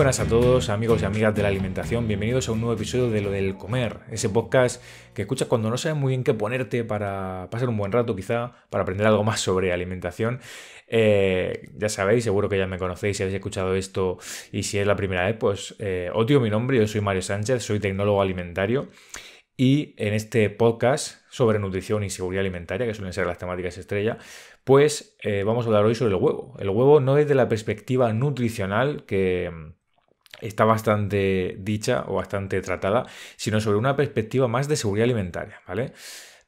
buenas a todos, amigos y amigas de la alimentación. Bienvenidos a un nuevo episodio de Lo del Comer, ese podcast que escuchas cuando no sabes muy bien qué ponerte para pasar un buen rato, quizá para aprender algo más sobre alimentación. Eh, ya sabéis, seguro que ya me conocéis si habéis escuchado esto y si es la primera vez, pues eh, odio mi nombre. Yo soy Mario Sánchez, soy tecnólogo alimentario y en este podcast sobre nutrición y seguridad alimentaria, que suelen ser las temáticas estrella, pues eh, vamos a hablar hoy sobre el huevo. El huevo no desde la perspectiva nutricional que, está bastante dicha o bastante tratada, sino sobre una perspectiva más de seguridad alimentaria, ¿vale?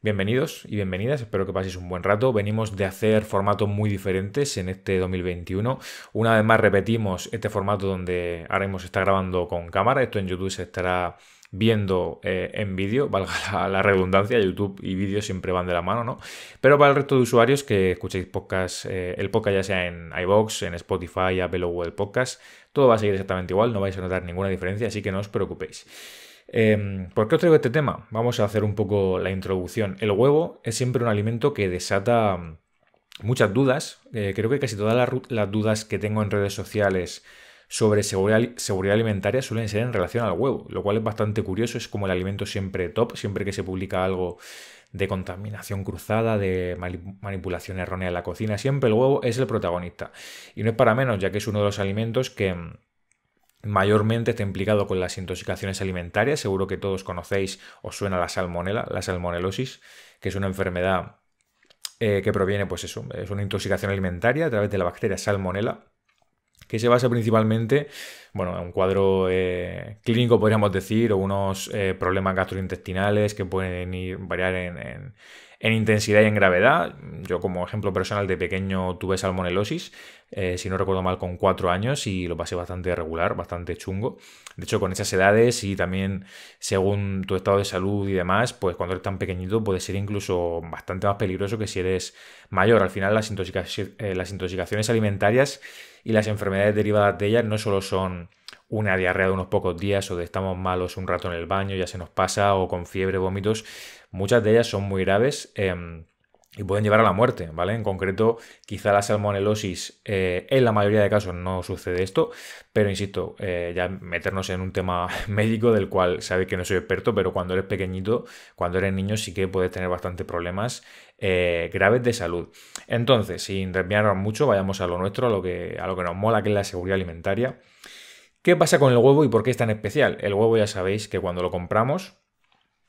Bienvenidos y bienvenidas, espero que paséis un buen rato. Venimos de hacer formatos muy diferentes en este 2021. Una vez más repetimos este formato donde ahora mismo se está grabando con cámara, esto en YouTube se estará viendo eh, en vídeo, valga la, redundancia, YouTube y vídeo siempre van de la mano, ¿no? Pero para el resto de usuarios que escuchéis podcasts eh, el podcast ya sea en iBox, en Spotify, Apple o Google Podcast, todo va a seguir exactamente igual, no vais a notar ninguna diferencia, así que no os preocupéis. Em, ¿Por qué os traigo este tema? Vamos a hacer un poco la introducción. El huevo es siempre un alimento que desata mm, muchas dudas. Eh, creo que casi todas las dudas que tengo en redes sociales sobre seguridad, alimentaria suelen ser en relación al huevo, lo cual es bastante curioso, es como el alimento siempre top, siempre que se publica algo de contaminación cruzada, de manipulación errónea en la cocina, siempre el huevo es el protagonista. Y no es para menos, ya que es uno de los alimentos que mayormente está implicado con las intoxicaciones alimentarias, seguro que todos conocéis, os suena la salmonela, la salmonelosis, que es una enfermedad eh, que proviene, pues eso, es una intoxicación alimentaria a través de la bacteria salmonela, que se basa principalmente, bueno, en un cuadro eh, clínico, podríamos decir, o unos eh, problemas gastrointestinales que pueden ir, variar en en intensidad y en gravedad. Yo como ejemplo personal de pequeño tuve salmonelosis, eh, si no recuerdo mal, con cuatro años y lo pasé bastante regular, bastante chungo. De hecho, con esas edades y también según tu estado de salud y demás, pues cuando eres tan pequeñito puede ser incluso bastante más peligroso que si eres mayor. Al final las, eh, las intoxicaciones alimentarias y las enfermedades derivadas de ellas no solo son una diarrea de unos pocos días o de estamos malos un rato en el baño, ya se nos pasa, o con fiebre, vómitos, Muchas de ellas son muy graves. Em, y pueden llevar a la muerte, ¿vale? En concreto, quizá la salmonelosis, eh, en la mayoría de casos no sucede esto, pero insisto, eh, ya meternos en un tema médico del cual sabe que no soy experto, pero cuando eres pequeñito, cuando eres niño, sí que puedes tener bastantes problemas eh, graves de salud. Entonces, sin desviarnos mucho, vayamos a lo nuestro, a lo, que, a lo que nos mola, que es la seguridad alimentaria. ¿Qué pasa con el huevo y por qué es tan especial? El huevo ya sabéis que cuando lo compramos,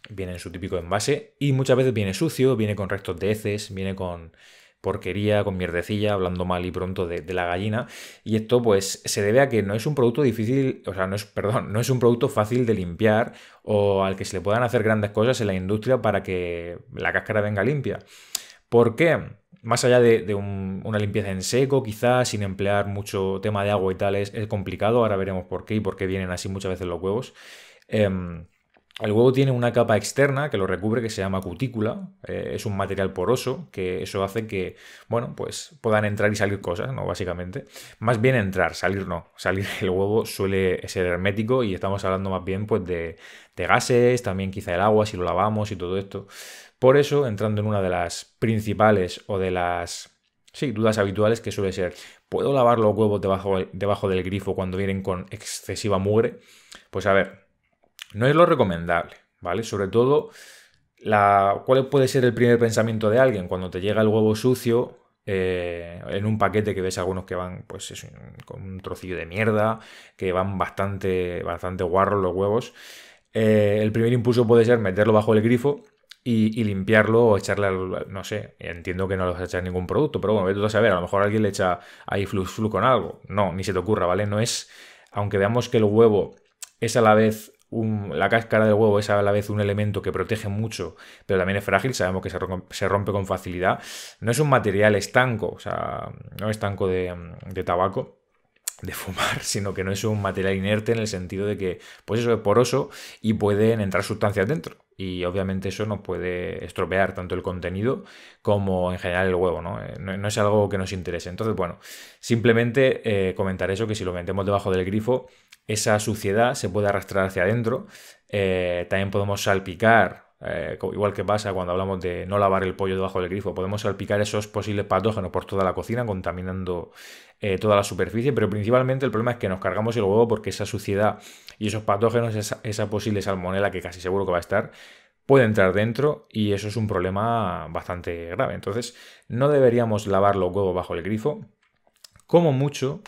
Viene en su típico envase y muchas veces viene sucio, viene con restos de heces, viene con porquería, con mierdecilla, hablando mal y pronto de, la gallina. Y esto, pues, se debe a que no es un producto difícil, o sea, no es, perdón, no es un producto fácil de limpiar o al que se le puedan hacer grandes cosas en la industria para que la cáscara venga limpia. ¿Por qué? Más allá de, una limpieza en seco, quizás sin emplear mucho tema de agua y tales es, complicado. Ahora veremos por qué y por qué vienen así muchas veces los huevos. Em, el huevo tiene una capa externa que lo recubre que se llama cutícula. Eh, es un material poroso que eso hace que, bueno, pues puedan entrar y salir cosas, ¿no? Básicamente. Más bien entrar, salir no. Salir el huevo suele ser hermético y estamos hablando más bien pues de, gases, también quizá el agua si lo lavamos y todo esto. Por eso, entrando en una de las principales o de las Sí, dudas habituales que suele ser, ¿puedo lavar los huevos debajo, debajo, del grifo cuando vienen con excesiva mugre? Pues a ver, no es lo recomendable, ¿vale? Sobre todo, la, ¿cuál puede ser el primer pensamiento de alguien cuando te llega el huevo sucio eh, en un paquete que ves algunos que van, pues es con un trocillo de mierda, que van bastante, bastante guarros los huevos? Eh, el primer impulso puede ser meterlo bajo el grifo y, limpiarlo o echarle, no sé, entiendo que no a echar ningún producto, pero bueno, a ver a lo mejor alguien le echa ahí flux flu con algo. No, ni se te ocurra, ¿vale? No es, aunque veamos que el huevo es a la vez la cáscara del huevo es a la vez un elemento que protege mucho, pero también es frágil, sabemos que se rompe, con facilidad. No es un material estanco, o sea, no estanco de, tabaco de fumar, sino que no es un material inerte en el sentido de que, pues eso es poroso y pueden entrar sustancias dentro. Y obviamente eso nos puede estropear tanto el contenido como en general el huevo, ¿no? Eh, no, es algo que nos interese. Entonces, bueno, simplemente eh, comentar eso, que si lo metemos debajo del grifo, esa suciedad se puede arrastrar hacia adentro. Eh, también podemos salpicar, eh, igual que pasa cuando hablamos de no lavar el pollo debajo del grifo, podemos salpicar esos posibles patógenos por toda la cocina, contaminando eh, toda la superficie, pero principalmente el problema es que nos cargamos el huevo porque esa suciedad y esos patógenos, esa, posible salmonela que casi seguro que va a estar, puede entrar dentro y eso es un problema bastante grave. Entonces, no deberíamos lavar los huevos bajo el grifo. Como mucho,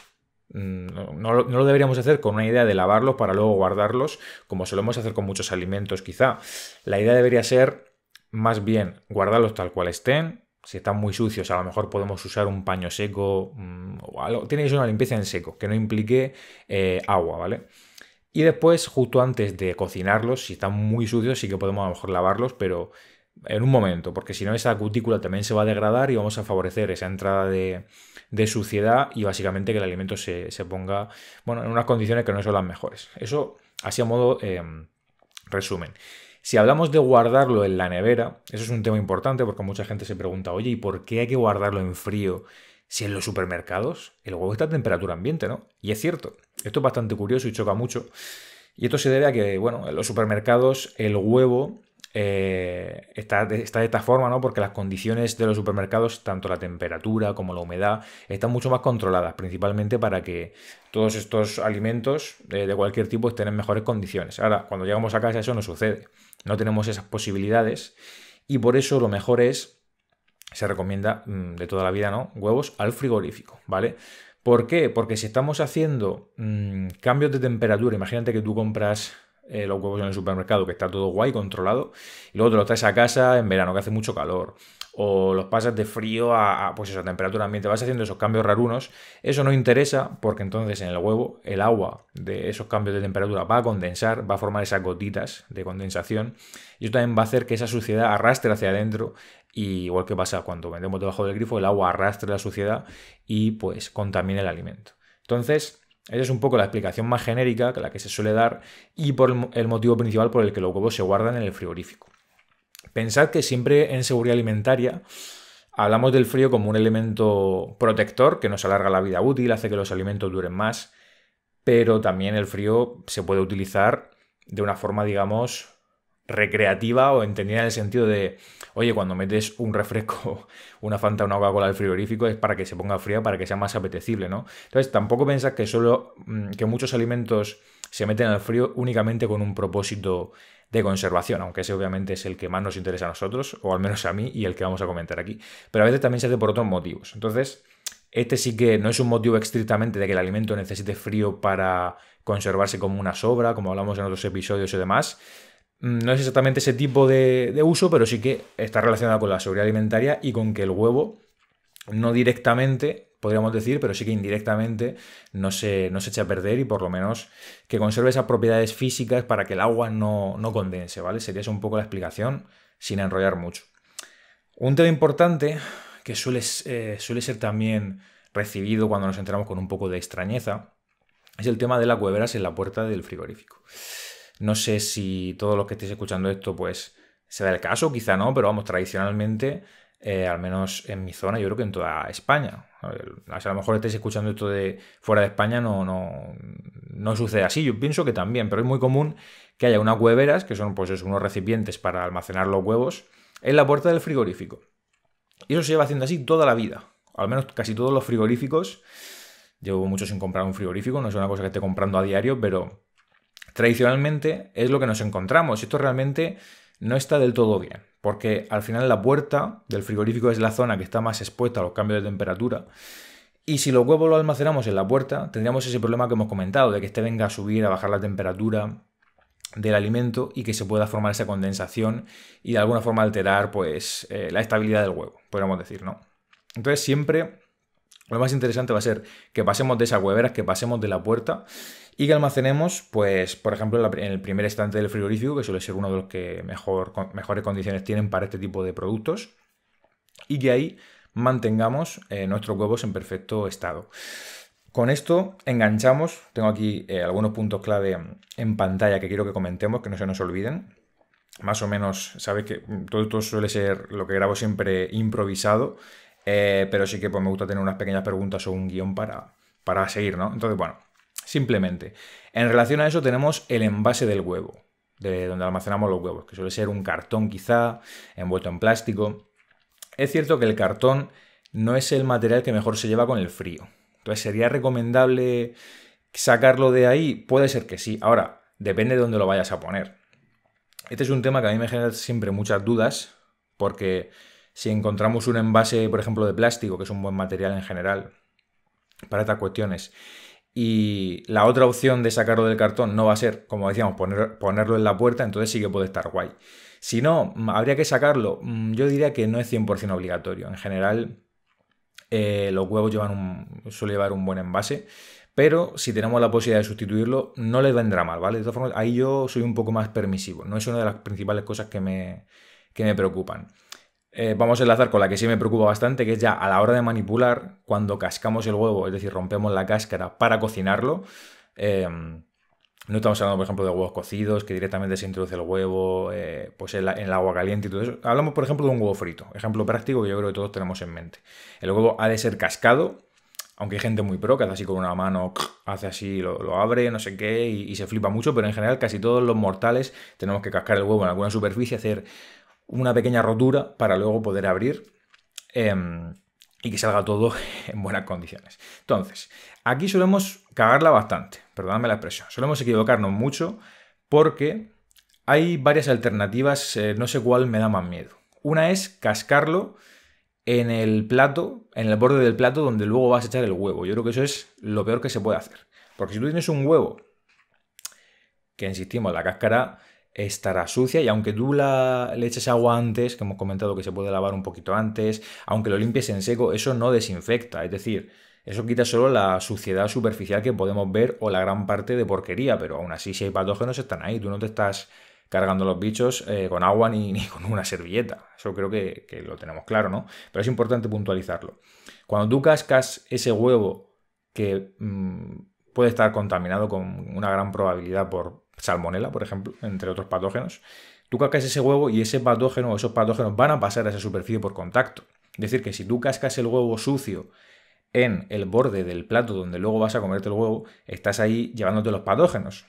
Mm, no, no, lo deberíamos hacer con una idea de lavarlos para luego guardarlos, como solemos hacer con muchos alimentos quizá. La idea debería ser más bien guardarlos tal cual estén. Si están muy sucios, a lo mejor podemos usar un paño seco mm, o algo. Tiene que una limpieza en seco, que no implique eh, agua, ¿vale? Y después, justo antes de cocinarlos, si están muy sucios, sí que podemos a lo mejor lavarlos, pero en un momento, porque si no, esa cutícula también se va a degradar y vamos a favorecer esa entrada de, de suciedad y básicamente que el alimento se, ponga bueno, en unas condiciones que no son las mejores. Eso así a modo em, resumen. Si hablamos de guardarlo en la nevera, eso es un tema importante porque mucha gente se pregunta, oye, ¿y por qué hay que guardarlo en frío si en los supermercados el huevo está a temperatura ambiente, ¿no? Y es cierto, esto es bastante curioso y choca mucho. Y esto se debe a que, bueno, en los supermercados el huevo eh, está, de esta forma, ¿no? Porque las condiciones de los supermercados, tanto la temperatura como la humedad, están mucho más controladas, principalmente para que todos estos alimentos eh, de cualquier tipo estén en mejores condiciones. Ahora, cuando llegamos a casa eso no sucede, no tenemos esas posibilidades y por eso lo mejor es, se recomienda mm, de toda la vida, ¿no? Huevos al frigorífico, ¿vale? ¿Por qué? Porque si estamos haciendo mm, cambios de temperatura, imagínate que tú compras eh, los huevos en el supermercado, que está todo guay, controlado, y luego te los traes a casa en verano, que hace mucho calor, o los pasas de frío a, pues eso, temperatura ambiente, vas haciendo esos cambios rarunos, eso no interesa porque entonces en el huevo el agua de esos cambios de temperatura va a condensar, va a formar esas gotitas de condensación, y eso también va a hacer que esa suciedad arrastre hacia adentro, y igual que pasa cuando vendemos debajo del grifo, el agua arrastre la suciedad y pues contamina el alimento. Entonces, esa es un poco la explicación más genérica, que la que se suele dar, y por el motivo principal por el que los huevos se guardan en el frigorífico. Pensad que siempre en seguridad alimentaria hablamos del frío como un elemento protector que nos alarga la vida útil, hace que los alimentos duren más, pero también el frío se puede utilizar de una forma, digamos, recreativa o entendida en el sentido de, oye, cuando metes un refresco, una Fanta, una Coca-Cola al frigorífico es para que se ponga fría, para que sea más apetecible, ¿no? Entonces, tampoco pensas que solo mm, que muchos alimentos se meten al frío únicamente con un propósito de conservación, aunque ese obviamente es el que más nos interesa a nosotros, o al menos a mí, y el que vamos a comentar aquí. Pero a veces también se hace por otros motivos. Entonces, este sí que no es un motivo estrictamente de que el alimento necesite frío para conservarse como una sobra, como hablamos en otros episodios y demás, Mm, no es exactamente ese tipo de, uso, pero sí que está relacionado con la seguridad alimentaria y con que el huevo no directamente, podríamos decir, pero sí que indirectamente no se, no eche a perder y por lo menos que conserve esas propiedades físicas para que el agua no, no condense, ¿vale? Sería eso un poco la explicación sin enrollar mucho. Un tema importante que suele, eh, suele ser también recibido cuando nos entramos con un poco de extrañeza es el tema de las cueveras en la puerta del frigorífico. No sé si todos los que estéis escuchando esto, pues se da el caso, quizá no, pero vamos, tradicionalmente, eh, al menos en mi zona, yo creo que en toda España. A, lo mejor estéis escuchando esto de fuera de España, no, no, no sucede así. Yo pienso que también, pero es muy común que haya unas hueveras, que son pues unos recipientes para almacenar los huevos, en la puerta del frigorífico. Y eso se lleva haciendo así toda la vida. Al menos casi todos los frigoríficos. Llevo mucho sin comprar un frigorífico, no es una cosa que esté comprando a diario, pero tradicionalmente es lo que nos encontramos. Esto realmente no está del todo bien, porque al final la puerta del frigorífico es la zona que está más expuesta a los cambios de temperatura. Y si los huevos lo almacenamos en la puerta, tendríamos ese problema que hemos comentado, de que este venga a subir, a bajar la temperatura del alimento y que se pueda formar esa condensación y de alguna forma alterar pues, eh, la estabilidad del huevo, podríamos decir, ¿no? Entonces siempre lo más interesante va a ser que pasemos de esas hueveras, que pasemos de la puerta y que almacenemos, pues, por ejemplo, en el primer estante del frigorífico, que suele ser uno de los que mejor, mejores condiciones tienen para este tipo de productos, y que ahí mantengamos eh, nuestros huevos en perfecto estado. Con esto enganchamos, tengo aquí eh, algunos puntos clave en pantalla que quiero que comentemos, que no se nos olviden. Más o menos, sabes que todo esto suele ser lo que grabo siempre improvisado eh, pero sí que pues, me gusta tener unas pequeñas preguntas o un guión para, para seguir, ¿no? Entonces, bueno, simplemente. En relación a eso tenemos el envase del huevo, de donde almacenamos los huevos, que suele ser un cartón quizá, envuelto en plástico. Es cierto que el cartón no es el material que mejor se lleva con el frío. Entonces, ¿sería recomendable sacarlo de ahí? Puede ser que sí. Ahora, depende de dónde lo vayas a poner. Este es un tema que a mí me genera siempre muchas dudas, porque si encontramos un envase, por ejemplo, de plástico, que es un buen material en general para estas cuestiones, y la otra opción de sacarlo del cartón no va a ser, como decíamos, ponerlo en la puerta, entonces sí que puede estar guay. Si no, mm, habría que sacarlo. Mm, yo diría que no es 100% obligatorio. En general, eh, los huevos llevan un, suele llevar un buen envase, pero si tenemos la posibilidad de sustituirlo, no les vendrá mal, ¿vale? De todas formas, ahí yo soy un poco más permisivo. No es una de las principales cosas que me, que me preocupan. Eh, vamos a enlazar con la que sí me preocupa bastante, que es ya a la hora de manipular, cuando cascamos el huevo, es decir, rompemos la cáscara para cocinarlo. Eh, no estamos hablando, por ejemplo, de huevos cocidos, que directamente se introduce el huevo eh, pues en, el agua caliente y todo eso. Hablamos, por ejemplo, de un huevo frito. Ejemplo práctico que yo creo que todos tenemos en mente. El huevo ha de ser cascado, aunque hay gente muy pro que hace así con una mano, hace así, lo, abre, no sé qué, y, y se flipa mucho, pero en general casi todos los mortales tenemos que cascar el huevo en alguna superficie, hacer una pequeña rotura para luego poder abrir em, y que salga todo en buenas condiciones. Entonces, aquí solemos cagarla bastante, perdóname la expresión, solemos equivocarnos mucho porque hay varias alternativas, eh, no sé cuál me da más miedo. Una es cascarlo en el plato, en el borde del plato donde luego vas a echar el huevo. Yo creo que eso es lo peor que se puede hacer. Porque si tú tienes un huevo, que insistimos, la cáscara estará sucia y aunque tú le eches agua antes, que hemos comentado que se puede lavar un poquito antes, aunque lo limpies en seco, eso no desinfecta, es decir, eso quita solo la suciedad superficial que podemos ver o la gran parte de porquería, pero aún así si hay patógenos están ahí, tú no te estás cargando los bichos eh, con agua ni, con una servilleta. Eso creo que, lo tenemos claro, ¿no? Pero es importante puntualizarlo. Cuando tú cascas ese huevo que mm, puede estar contaminado con una gran probabilidad por salmonela, por ejemplo, entre otros patógenos, tú cascas ese huevo y ese patógeno o esos patógenos van a pasar a esa superficie por contacto. Es decir, que si tú cascas el huevo sucio en el borde del plato donde luego vas a comerte el huevo, estás ahí llevándote los patógenos.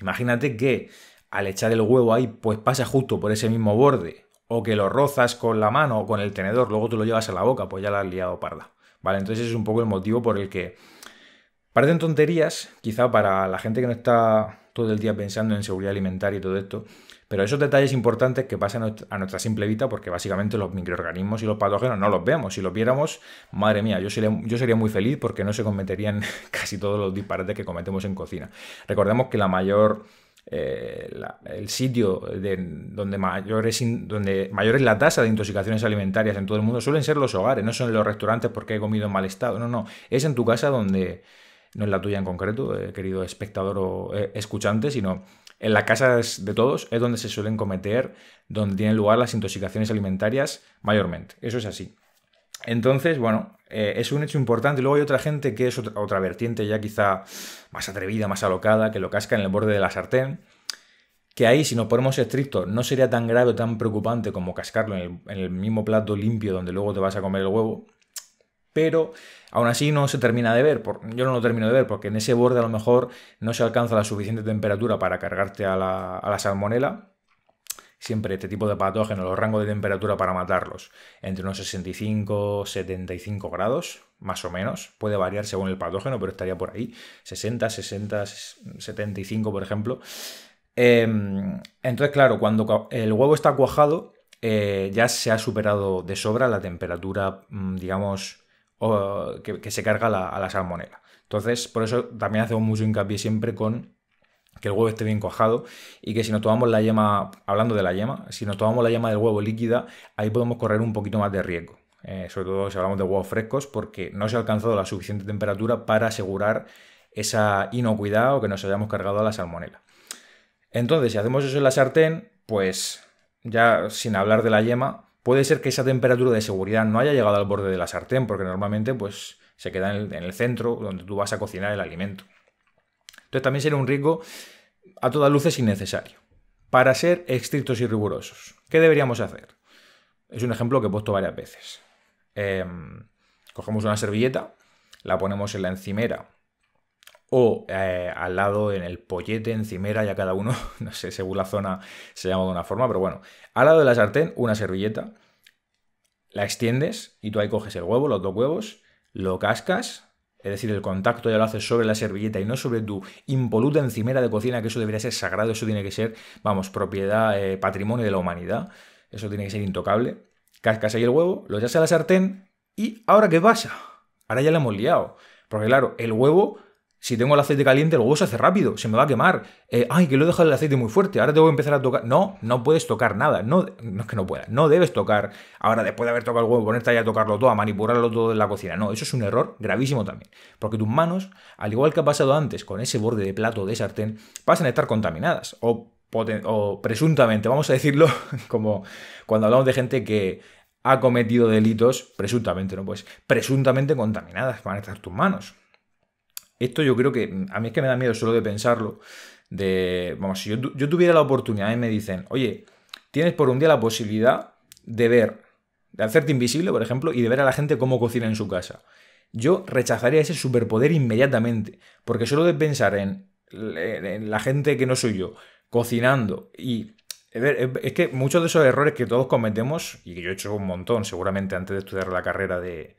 Imagínate que al echar el huevo ahí, pues pasa justo por ese mismo borde, o que lo rozas con la mano o con el tenedor, luego tú lo llevas a la boca, pues ya la has liado parda. Vale, entonces es un poco el motivo por el que parecen tonterías, quizá para la gente que no está todo el día pensando en seguridad alimentaria y todo esto. Pero esos detalles importantes que pasan a nuestra simple vida, porque básicamente los microorganismos y los patógenos no los vemos. Si los viéramos, madre mía, yo sería, yo sería muy feliz porque no se cometerían casi todos los disparates que cometemos en cocina. Recordemos que la mayor... Eh, el sitio donde, mayor es donde mayor es la tasa de intoxicaciones alimentarias en todo el mundo suelen ser los hogares, no son los restaurantes porque he comido en mal estado, no, no, es en tu casa donde, no en la tuya en concreto, eh, querido espectador o eh, escuchante, sino en las casas de todos es donde se suelen cometer, donde tienen lugar las intoxicaciones alimentarias mayormente. Eso es así. Entonces, bueno, eh, es un hecho importante. Luego hay otra gente que es otra, vertiente ya quizá más atrevida, más alocada, que lo casca en el borde de la sartén. Que ahí, si nos ponemos estrictos, no sería tan grave o tan preocupante como cascarlo en el mismo plato limpio donde luego te vas a comer el huevo pero aún así no se termina de ver. Yo no lo termino de ver porque en ese borde a lo mejor no se alcanza la suficiente temperatura para cargarte a la, salmonela. Siempre este tipo de patógenos, los rangos de temperatura para matarlos, entre unos 65, 75 grados, más o menos. Puede variar según el patógeno, pero estaría por ahí. 60, 60, 75, por ejemplo. Em, entonces, claro, cuando el huevo está cuajado, eh, ya se ha superado de sobra la temperatura, mm, digamos, que, se carga a la salmonela. Entonces, por eso también hacemos mucho hincapié siempre con que el huevo esté bien cojado y que si nos tomamos la yema, hablando de la yema, si nos tomamos la yema del huevo líquida, ahí podemos correr un poquito más de riesgo. Eh, sobre todo si hablamos de huevos frescos, porque no se ha alcanzado la suficiente temperatura para asegurar esa inocuidad o que nos hayamos cargado a la salmonela. Entonces, si hacemos eso en la sartén, pues ya sin hablar de la yema, Puede ser que esa temperatura de seguridad no haya llegado al borde de la sartén, porque normalmente pues, se queda en el, centro donde tú vas a cocinar el alimento. Entonces también sería un riesgo a todas luces innecesario. Para ser estrictos y rigurosos, ¿qué deberíamos hacer? Es un ejemplo que he puesto varias veces. Em, cogemos una servilleta, la ponemos en la encimera o eh, al lado en el pollete, encimera, ya cada uno, no sé, según la zona se llama de una forma, pero bueno, al lado de la sartén una servilleta, la extiendes y tú ahí coges el huevo, los dos huevos, lo cascas, es decir, el contacto ya lo haces sobre la servilleta y no sobre tu impoluta encimera de cocina, que eso debería ser sagrado, eso tiene que ser, vamos, propiedad, eh, patrimonio de la humanidad, eso tiene que ser intocable. Cascas ahí el huevo, lo echas a la sartén y ahora qué pasa? Ahora ya la hemos liado. Porque claro, el huevo si tengo el aceite caliente, el huevo se hace rápido, se me va a quemar. Eh, ay, que lo he dejado el aceite muy fuerte, ahora voy a empezar a tocar. No, no puedes tocar nada. No, no es que no pueda. no debes tocar. Ahora, después de haber tocado el huevo, ponerte ahí a tocarlo todo, a manipularlo todo en la cocina. No, eso es un error gravísimo también. Porque tus manos, al igual que ha pasado antes con ese borde de plato de sartén, pasan a estar contaminadas. O, o presuntamente, vamos a decirlo, como cuando hablamos de gente que ha cometido delitos presuntamente, ¿no? Pues presuntamente contaminadas van a estar tus manos. Esto yo creo que mm, a mí es que me da miedo solo de pensarlo. De, vamos, si yo, tuviera la oportunidad y me dicen, oye, tienes por un día la posibilidad de ver, de hacerte invisible, por ejemplo, y de ver a la gente cómo cocina en su casa. Yo rechazaría ese superpoder inmediatamente, porque solo de pensar en, en la gente que no soy yo cocinando y es que muchos de esos errores que todos cometemos, y que yo he hecho un montón seguramente antes de estudiar la carrera de,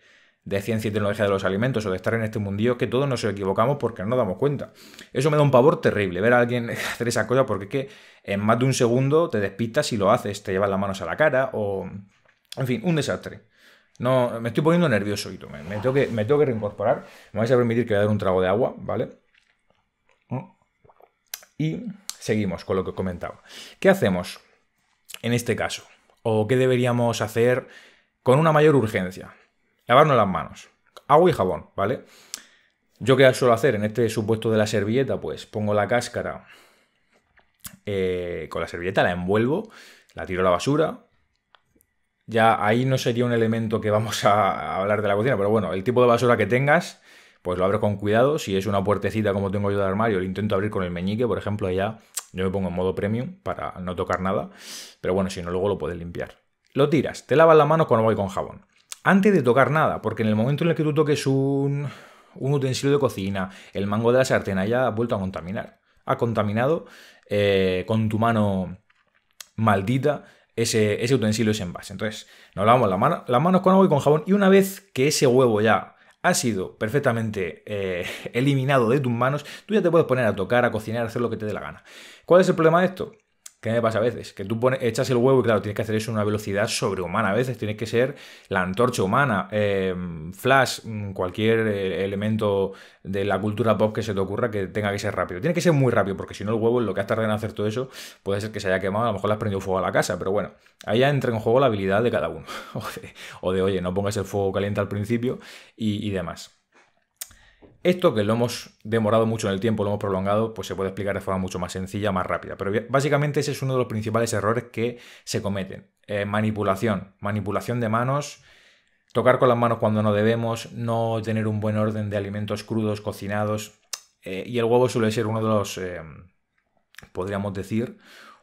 de ciencia y tecnología de los alimentos o de estar en este mundillo que todos nos equivocamos porque no nos damos cuenta. Eso me da un pavor terrible, ver a alguien hacer esa cosa porque es que en más de un segundo te despistas y lo haces, te llevas las manos a la cara o... En fin, un desastre. No, me estoy poniendo nervioso y me, tengo que, me reincorporar. Me vais a permitir que le dé un trago de agua, ¿vale? Y seguimos con lo que comentaba. ¿Qué hacemos en este caso? ¿O qué deberíamos hacer con una mayor urgencia? Lavarnos las manos. Agua y jabón, ¿vale? Yo qué suelo hacer en este supuesto de la servilleta, pues pongo la cáscara eh, con la servilleta, la envuelvo, la tiro a la basura. Ya ahí no sería un elemento que vamos a hablar de la cocina, pero bueno, el tipo de basura que tengas, pues lo abro con cuidado. Si es una puertecita como tengo yo de armario, lo intento abrir con el meñique, por ejemplo, allá yo me pongo en modo premium para no tocar nada. Pero bueno, si no, luego lo puedes limpiar. Lo tiras, te lavas la mano con agua y con jabón antes de tocar nada, porque en el momento en el que tú toques un, utensilio de cocina, el mango de la sartén ha vuelto a contaminar. Ha contaminado eh, con tu mano maldita ese, utensilio, ese envase. Entonces, nos lavamos las manos con agua y con jabón. Y una vez que ese huevo ya ha sido perfectamente eh, eliminado de tus manos, tú ya te puedes poner a tocar, a cocinar, a hacer lo que te dé la gana. ¿Cuál es el problema de esto? ¿Qué me pasa a veces? Que tú pones, echas el huevo y claro, tienes que hacer eso a una velocidad sobrehumana. A veces tiene que ser la antorcha humana, em, Flash, mm, cualquier eh, elemento de la cultura pop que se te ocurra que tenga que ser rápido. Tiene que ser muy rápido, porque si no el huevo, lo que has tardado en hacer todo eso, puede ser que se haya quemado, a lo mejor le has prendido fuego a la casa. Pero bueno, ahí ya entra en juego la habilidad de cada uno. o, de, oye, no pongas el fuego caliente al principio y demás. Esto que lo hemos demorado mucho en el tiempo, lo hemos prolongado, pues se puede explicar de forma mucho más sencilla, más rápida. Pero básicamente ese es uno de los principales errores que se cometen. Eh, manipulación, manipulación de manos, tocar con las manos cuando no debemos, no tener un buen orden de alimentos crudos, cocinados. Eh, y el huevo suele ser uno de los, eh, podríamos decir,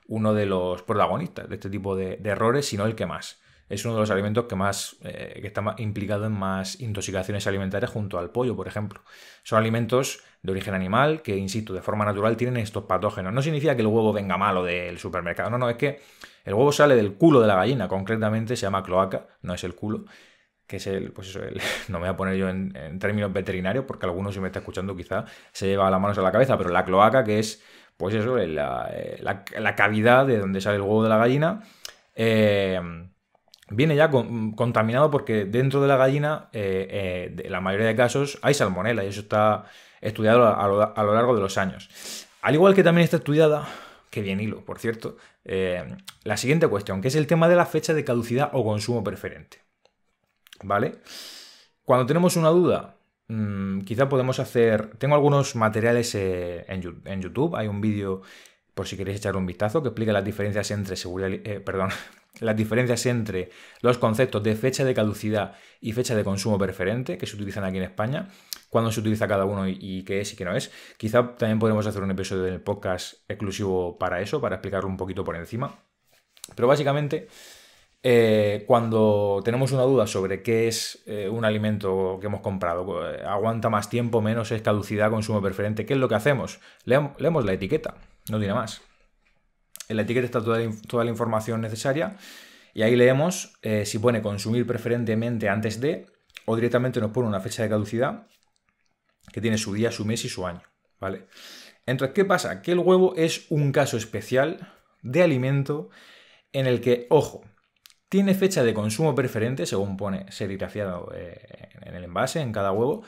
uno de los protagonistas de este tipo de, de errores, sino no el que más es uno de los alimentos que más eh, que está implicado en más intoxicaciones alimentarias junto al pollo, por ejemplo. Son alimentos de origen animal que, insisto, de forma natural tienen estos patógenos. No significa que el huevo venga malo del supermercado, no, no, es que el huevo sale del culo de la gallina, concretamente se llama cloaca, no es el culo que es el, pues eso, no me voy a poner yo en, términos veterinarios, porque algunos si me está escuchando quizá se lleva las manos a la cabeza, pero la cloaca, que es, pues eso, la, eh, cavidad de donde sale el huevo de la gallina, eh, viene ya contaminado porque dentro de la gallina, en eh, eh, la mayoría de casos, hay salmonela y eso está estudiado a lo, largo de los años. Al igual que también está estudiada, que bien hilo, por cierto, eh, la siguiente cuestión, que es el tema de la fecha de caducidad o consumo preferente. ¿Vale? Cuando tenemos una duda, mm, quizá podemos hacer... Tengo algunos materiales en, YouTube, hay un vídeo, por si queréis echar un vistazo, que explica las diferencias entre seguridad... perdón, las diferencias entre los conceptos de fecha de caducidad y fecha de consumo preferente que se utilizan aquí en España, cuándo se utiliza cada uno y, qué es y qué no es. Quizá también podremos hacer un episodio del podcast exclusivo para eso, para explicarlo un poquito por encima. Pero básicamente, eh, cuando tenemos una duda sobre qué es eh, un alimento que hemos comprado, eh, aguanta más tiempo, menos es caducidad, consumo preferente, ¿qué es lo que hacemos? leemos la etiqueta, no tiene más. En la etiqueta está toda la, información necesaria y ahí leemos eh, si pone consumir preferentemente antes de o directamente nos pone una fecha de caducidad que tiene su día, su mes y su año, ¿vale? Entonces, ¿qué pasa? Que el huevo es un caso especial de alimento en el que, ojo, tiene fecha de consumo preferente, según pone serigrafiado eh, en el envase, en cada huevo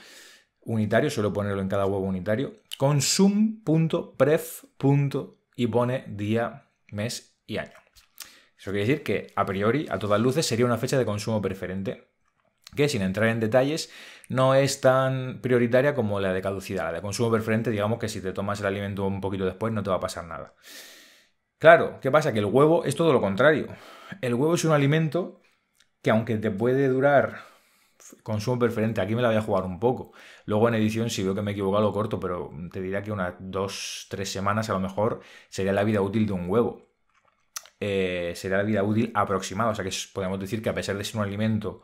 unitario, suelo ponerlo en cada huevo unitario, consum.pref. y pone día mes y año. Eso quiere decir que, a priori, a todas luces, sería una fecha de consumo preferente, que sin entrar en detalles, no es tan prioritaria como la de caducidad. La de consumo preferente, digamos que si te tomas el alimento un poquito después, no te va a pasar nada. Claro, ¿qué pasa? Que el huevo es todo lo contrario. El huevo es un alimento que aunque te puede durar consumo preferente. Aquí me la voy a jugar un poco. Luego en edición, si veo que me he equivocado, lo corto, pero te diría que unas dos, tres semanas a lo mejor sería la vida útil de un huevo. Eh, sería la vida útil aproximada. O sea que podemos decir que a pesar de ser un alimento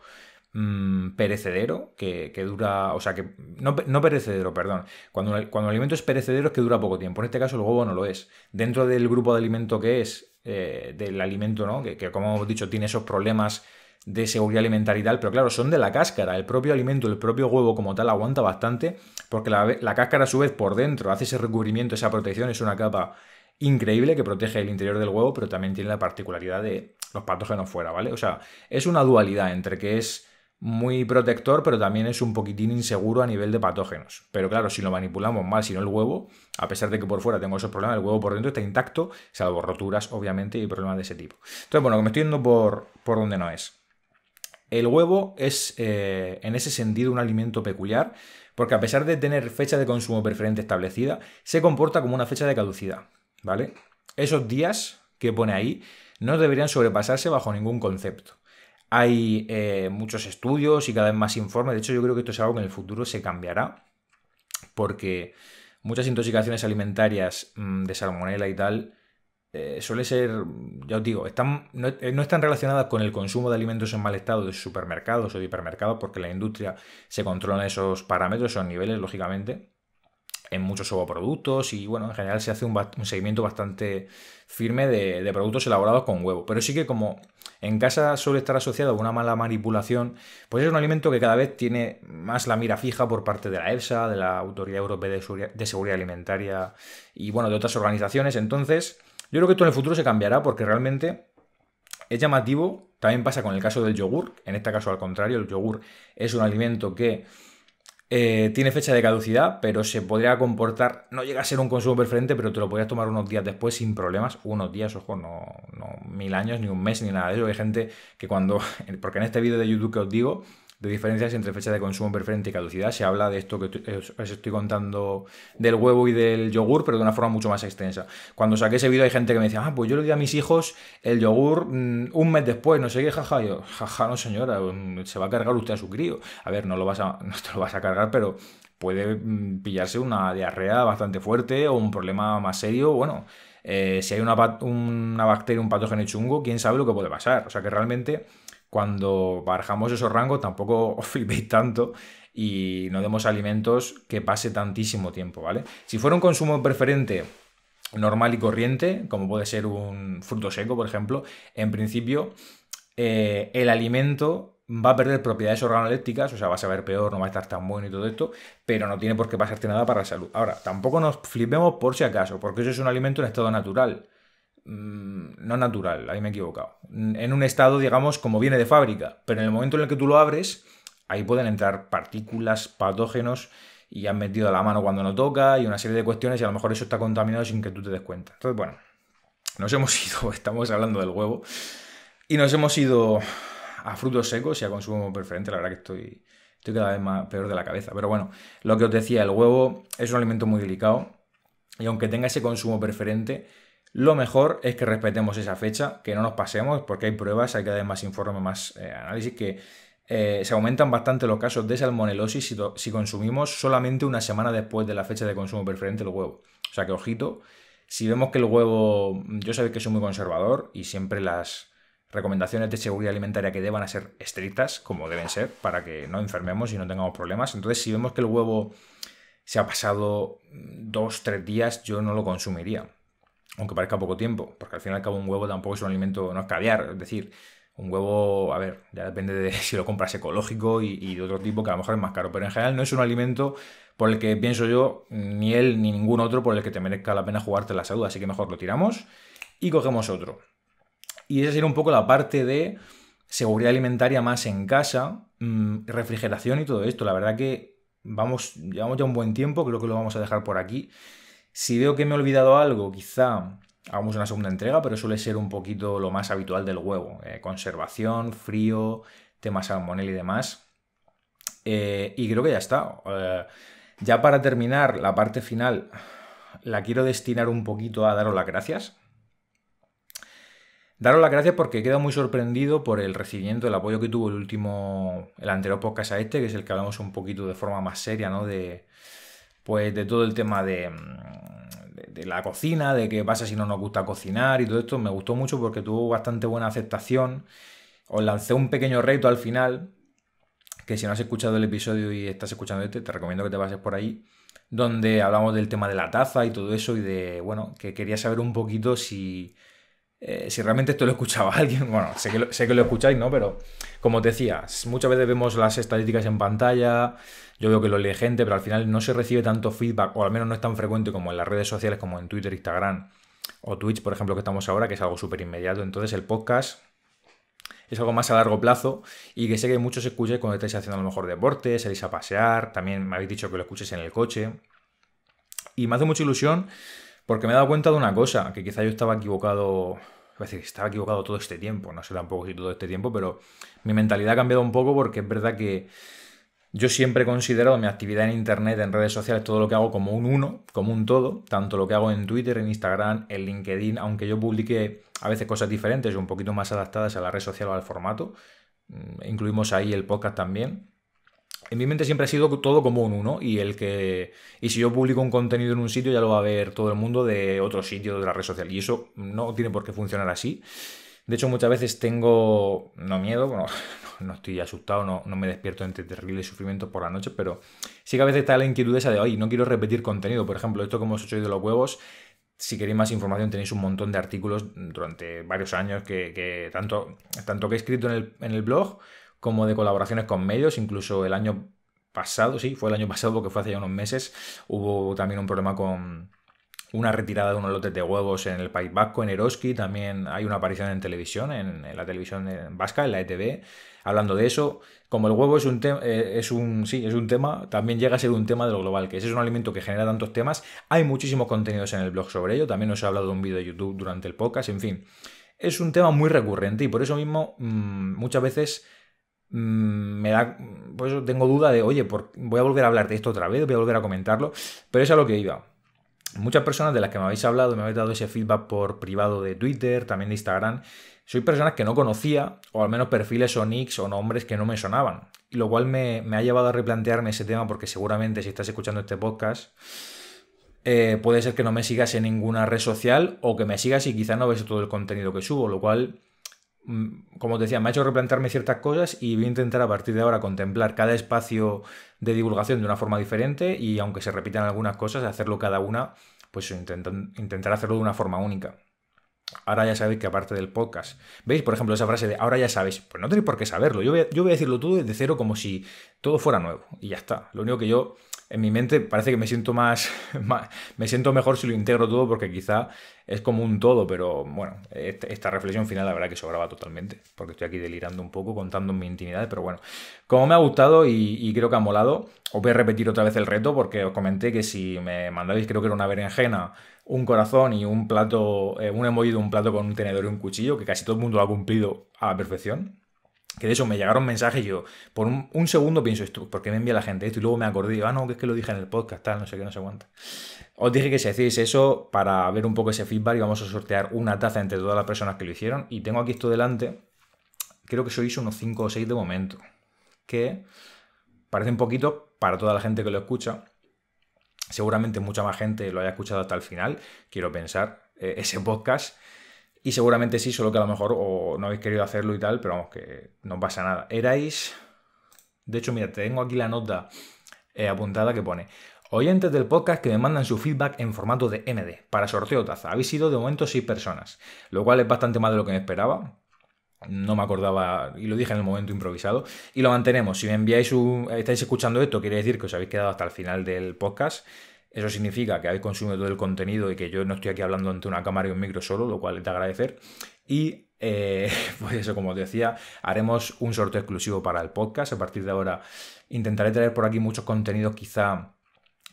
mm, perecedero, que, dura. O sea que. No, perecedero, perdón. Cuando, cuando, el alimento es perecedero es que dura poco tiempo. En este caso, el huevo no lo es. Dentro del grupo de alimento que es, eh, del alimento, ¿no? Que, que como hemos dicho, tiene esos problemas de seguridad alimentaria y tal, pero claro, son de la cáscara. El propio alimento, el propio huevo como tal aguanta bastante, porque la, cáscara a su vez por dentro hace ese recubrimiento, esa protección, es una capa increíble que protege el interior del huevo, pero también tiene la particularidad de los patógenos fuera, ¿vale? O sea, es una dualidad entre que es muy protector, pero también es un poquitín inseguro a nivel de patógenos. Pero claro, si lo manipulamos mal, si no el huevo, a pesar de que por fuera tengo esos problemas, el huevo por dentro está intacto, salvo roturas, obviamente, y problemas de ese tipo. Entonces, bueno, me estoy yendo por, por donde no es. El huevo es eh, en ese sentido un alimento peculiar porque a pesar de tener fecha de consumo preferente establecida, se comporta como una fecha de caducidad, ¿vale? Esos días que pone ahí no deberían sobrepasarse bajo ningún concepto. Hay eh, muchos estudios y cada vez más informes, de hecho yo creo que esto es algo que en el futuro se cambiará porque muchas intoxicaciones alimentarias mm, de salmonela y tal eh, suele ser, ya os digo, están, eh, no, están relacionadas con el consumo de alimentos en mal estado de supermercados o de hipermercados, porque la industria se controla esos parámetros, esos niveles, lógicamente, en muchos ovoproductos y, bueno, en general se hace un, seguimiento bastante firme de, de, productos elaborados con huevo. Pero sí que como en casa suele estar asociado a una mala manipulación, pues es un alimento que cada vez tiene más la mira fija por parte de la EFSA, de la Autoridad Europea de Seguridad Alimentaria y, bueno, de otras organizaciones. Entonces, yo creo que esto en el futuro se cambiará porque realmente es llamativo. También pasa con el caso del yogur. En este caso, al contrario, el yogur es un alimento que eh, tiene fecha de caducidad, pero se podría comportar, no llega a ser un consumo preferente, pero te lo podrías tomar unos días después sin problemas, unos días, ojo, no, no mil años, ni un mes, ni nada de eso. Hay gente que cuando, porque en este vídeo de YouTube que os digo, de diferencias entre fecha de consumo preferente y caducidad. Se habla de esto que os estoy contando del huevo y del yogur, pero de una forma mucho más extensa. Cuando saqué ese vídeo hay gente que me decía, ah, pues yo le di a mis hijos el yogur mm, un mes después, no sé qué, jaja. Yo, jaja, no señora, mm, se va a cargar usted a su crío. A ver, no, lo vas a, no te lo vas a cargar, pero puede mm, pillarse una diarrea bastante fuerte o un problema más serio, bueno... Eh, si hay una, una bacteria, un patógeno chungo, quién sabe lo que puede pasar. O sea que realmente cuando bajamos esos rangos tampoco os flipéis tanto y no demos alimentos que pase tantísimo tiempo, ¿vale? Si fuera un consumo preferente normal y corriente, como puede ser un fruto seco, por ejemplo, en principio eh, el alimento va a perder propiedades organolépticas, o sea, va a saber peor, no va a estar tan bueno y todo esto, pero no tiene por qué pasarte nada para la salud. Ahora, tampoco nos flipemos por si acaso, porque eso es un alimento en estado natural. Mm, no natural, ahí me he equivocado. En un estado, digamos, como viene de fábrica, pero en el momento en el que tú lo abres, ahí pueden entrar partículas, patógenos y han metido la mano cuando no toca y una serie de cuestiones y a lo mejor eso está contaminado sin que tú te des cuenta. Entonces, bueno, nos hemos ido, estamos hablando del huevo y nos hemos ido a frutos secos y a consumo preferente, la verdad que estoy estoy cada vez más peor de la cabeza, pero bueno, lo que os decía, el huevo es un alimento muy delicado y aunque tenga ese consumo preferente, lo mejor es que respetemos esa fecha, que no nos pasemos, porque hay pruebas, hay que dar más informe, más eh, análisis, que eh, se aumentan bastante los casos de salmonelosis si, consumimos solamente una semana después de la fecha de consumo preferente el huevo. O sea que, ojito, si vemos que el huevo, yo sabéis que soy muy conservador y siempre las recomendaciones de seguridad alimentaria que deban a ser estrictas, como deben ser, para que no enfermemos y no tengamos problemas. Entonces, si vemos que el huevo se ha pasado dos, tres días, yo no lo consumiría aunque parezca poco tiempo, porque al fin y al cabo un huevo tampoco es un alimento, no es caviar, es decir, un huevo, a ver, ya depende de si lo compras ecológico y, de otro tipo, que a lo mejor es más caro, pero en general no es un alimento por el que pienso yo, ni él ni ningún otro por el que te merezca la pena jugarte la salud, así que mejor lo tiramos y cogemos otro. Y esa sería un poco la parte de seguridad alimentaria más en casa, mm, refrigeración y todo esto. La verdad que vamos, llevamos ya un buen tiempo, creo que lo vamos a dejar por aquí. Si veo que me he olvidado algo, quizá hagamos una segunda entrega, pero suele ser un poquito lo más habitual del huevo. Eh, conservación, frío, tema salmonel y demás. Eh, y creo que ya está. Eh, ya para terminar, la parte final la quiero destinar un poquito a daros las gracias. Daros las gracias porque he quedado muy sorprendido por el recibimiento, el apoyo que tuvo el último, el anterior podcast a este, que es el que hablamos un poquito de forma más seria, ¿no? De, pues de todo el tema mm, de, de, la cocina, de qué pasa si no nos gusta cocinar y todo esto. Me gustó mucho porque tuvo bastante buena aceptación. Os lancé un pequeño reto al final, que si no has escuchado el episodio y estás escuchando este, te recomiendo que te pases por ahí, donde hablamos del tema de la taza y todo eso y de, bueno, que quería saber un poquito si eh, si realmente esto lo escuchaba alguien, bueno, sé que, lo, sé que lo escucháis, ¿no? Pero como te decía, muchas veces vemos las estadísticas en pantalla, yo veo que lo lee gente, pero al final no se recibe tanto feedback, o al menos no es tan frecuente como en las redes sociales, como en Twitter, Instagram o Twitch, por ejemplo, que estamos ahora, que es algo súper inmediato. Entonces el podcast es algo más a largo plazo y que sé que muchos escucháis cuando estáis haciendo a lo mejor deporte, salís a pasear, también me habéis dicho que lo escuchéis en el coche. Y me hace mucha ilusión porque me he dado cuenta de una cosa, que quizá yo estaba equivocado, es estaba equivocado todo este tiempo, no sé tampoco si todo este tiempo, pero mi mentalidad ha cambiado un poco porque es verdad que yo siempre he considerado mi actividad en Internet, en redes sociales, todo lo que hago como un uno, como un todo, tanto lo que hago en Twitter, en Instagram, en LinkedIn, aunque yo publique a veces cosas diferentes, un poquito más adaptadas a la red social o al formato, mm, incluimos ahí el podcast también en mi mente siempre ha sido todo como un uno y el que y si yo publico un contenido en un sitio ya lo va a ver todo el mundo de otro sitio de la red social y eso no tiene por qué funcionar así. De hecho muchas veces tengo no miedo, no estoy asustado, no, me despierto entre terribles sufrimientos por la noche, pero sí que a veces está la inquietud esa de, hoy no quiero repetir contenido, por ejemplo, esto como hemos hecho hoy de los huevos, si queréis más información tenéis un montón de artículos durante varios años que, tanto, tanto que he escrito en el, en el blog como de colaboraciones con medios, incluso el año pasado, sí, fue el año pasado porque fue hace ya unos meses, hubo también un problema con una retirada de unos lotes de huevos en el País Vasco, en Eroski, también hay una aparición en televisión, en, la televisión vasca, en la ETV, hablando de eso. Como el huevo es un tema, eh, es un, sí, es un tema, también llega a ser un tema de lo global, que ese es un alimento que genera tantos temas. Hay muchísimos contenidos en el blog sobre ello, también os he hablado de un vídeo de YouTube durante el podcast, en fin. Es un tema muy recurrente y por eso mismo mm, muchas veces Mm, me da, pues tengo duda de, oye, voy a volver a hablar de esto otra vez, voy a volver a comentarlo, pero es a lo que iba. Muchas personas de las que me habéis hablado, me habéis dado ese feedback por privado de Twitter, también de Instagram, soy personas que no conocía, o al menos perfiles o nicks o nombres que no me sonaban, lo cual me, ha llevado a replantearme ese tema porque seguramente si estás escuchando este podcast... Eh, puede ser que no me sigas en ninguna red social o que me sigas y quizás no ves todo el contenido que subo, lo cual Mm, como te decía, me ha hecho replantearme ciertas cosas y voy a intentar a partir de ahora contemplar cada espacio de divulgación de una forma diferente y aunque se repitan algunas cosas, hacerlo cada una, pues intentar hacerlo de una forma única. Ahora ya sabéis que aparte del podcast, ¿veis? Por ejemplo, esa frase de ahora ya sabéis, pues no tenéis por qué saberlo, yo voy yo voy a decirlo todo desde cero como si todo fuera nuevo y ya está. Lo único que yo en mi mente parece que me siento más, me siento mejor si lo integro todo porque quizá es como un todo, pero bueno, este, esta, reflexión final la verdad que sobraba totalmente, porque estoy aquí delirando un poco, contando mi intimidad, pero bueno, como me ha gustado y, creo que ha molado, os voy a repetir otra vez el reto porque os comenté que si me mandabais, creo que era una berenjena, un corazón y un plato, eh, un emoji un plato con un tenedor y un cuchillo, que casi todo el mundo lo ha cumplido a la perfección, que de eso me llegaron mensajes y yo, por un, segundo pienso esto, ¿por qué me envía la gente esto? Y luego me acordé, ah, no, que es que lo dije en el podcast, tal, no sé qué, no se aguanta. Os dije que si hacéis eso, para ver un poco ese feedback, vamos a sortear una taza entre todas las personas que lo hicieron. Y tengo aquí esto delante, creo que sois unos 5 o 6 de momento, que parece un poquito, para toda la gente que lo escucha. Seguramente mucha más gente lo haya escuchado hasta el final, quiero pensar, eh, ese podcast y seguramente sí, solo que a lo mejor o no habéis querido hacerlo y tal, pero vamos, que no pasa nada. Erais. De hecho, mira, tengo aquí la nota eh, apuntada que pone. Oyentes del podcast que me mandan su feedback en formato de MD para sorteo taza. Habéis sido de momento 6 personas, lo cual es bastante más de lo que me esperaba. No me acordaba y lo dije en el momento improvisado. Y lo mantenemos. Si me enviáis un. estáis escuchando esto, quiere decir que os habéis quedado hasta el final del podcast. Eso significa que habéis consumido todo el contenido y que yo no estoy aquí hablando ante una cámara y un micro solo, lo cual te agradecer. Y eh, pues eso, como os decía, haremos un sorteo exclusivo para el podcast. A partir de ahora intentaré traer por aquí muchos contenidos quizá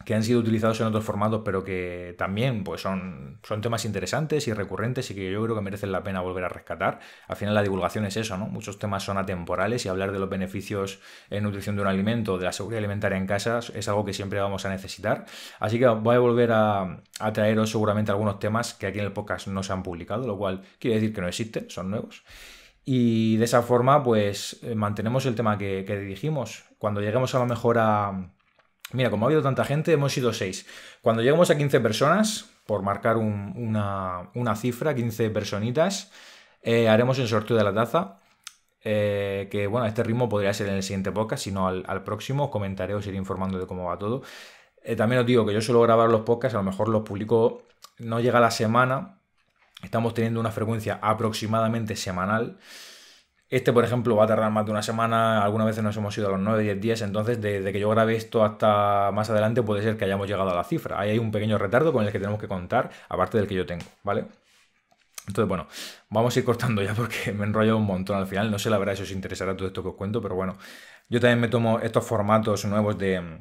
que han sido utilizados en otros formatos, pero que también pues, son, son temas interesantes y recurrentes y que yo creo que merecen la pena volver a rescatar. Al final la divulgación es eso, ¿no? Muchos temas son atemporales y hablar de los beneficios en nutrición de un alimento, de la seguridad alimentaria en casa, es algo que siempre vamos a necesitar. Así que voy a volver a, traeros seguramente algunos temas que aquí en el podcast no se han publicado, lo cual quiere decir que no existen, son nuevos. Y de esa forma, pues eh, mantenemos el tema que, que dirigimos. Cuando lleguemos a lo mejor a Mira, como ha habido tanta gente, hemos sido seis. Cuando llegamos a 15 personas, por marcar una, cifra, 15 personitas, eh, haremos el sorteo de la taza. Eh, que bueno, este ritmo podría ser en el siguiente podcast, sino al, próximo. Os comentaré, os iré informando de cómo va todo. Eh, también os digo que yo suelo grabar los podcasts, a lo mejor los publico, no llega la semana. Estamos teniendo una frecuencia aproximadamente semanal. Este, por ejemplo, va a tardar más de una semana. Algunas veces nos hemos ido a los 9, 10 días. Entonces, desde que yo grabé esto hasta más adelante, puede ser que hayamos llegado a la cifra. Ahí hay un pequeño retardo con el que tenemos que contar, aparte del que yo tengo, ¿vale? Entonces, bueno, vamos a ir cortando ya porque me he enrollado un montón al final. No sé, la verdad, si os interesará todo esto que os cuento, pero bueno, yo también me tomo estos formatos nuevos de,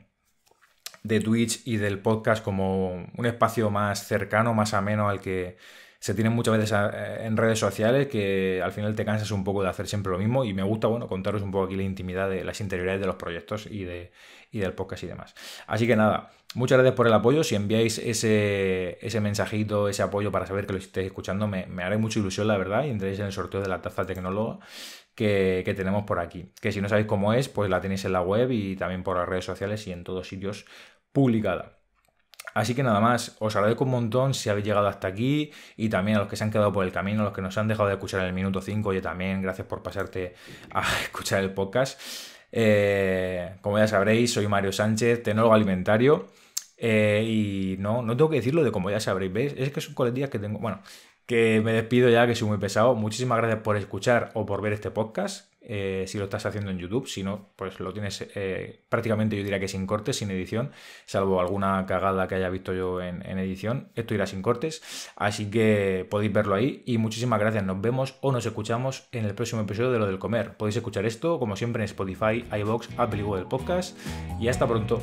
de Twitch y del podcast como un espacio más cercano, más ameno al que se tienen muchas veces ah, eh, en redes sociales que al final te cansas un poco de hacer siempre lo mismo y me gusta, bueno, contaros un poco aquí la intimidad de las interioridades de los proyectos y, de, y del podcast y demás. Así que nada, muchas gracias por el apoyo. Si enviáis ese, ese mensajito, ese apoyo para saber que lo estéis escuchando, me, haré mucha ilusión, la verdad, y entréis en el sorteo de la taza tecnóloga. Que, que, tenemos por aquí. Que si no sabéis cómo es, pues la tenéis en la web y también por las redes sociales y en todos sitios publicada. Así que nada más, os agradezco un montón si habéis llegado hasta aquí y también a los que se han quedado por el camino, a los que nos han dejado de escuchar en el minuto 5, yo también, gracias por pasarte a escuchar el podcast. Eh, como ya sabréis, soy Mario Sánchez, tecnólogo alimentario. Eh, y no, no tengo que decirlo de como ya sabréis, ¿veis? Es que son coletillas que tengo. Bueno, que me despido ya, que soy muy pesado. Muchísimas gracias por escuchar o por ver este podcast. Eh, si lo estás haciendo en YouTube, si no, pues lo tienes eh, prácticamente yo diría que sin cortes, sin edición, salvo alguna cagada que haya visto yo en, edición, esto irá sin cortes, así que podéis verlo ahí y muchísimas gracias, nos vemos o nos escuchamos en el próximo episodio de Lo del Comer, podéis escuchar esto como siempre en Spotify, iVox, Apple y Google Podcast y hasta pronto.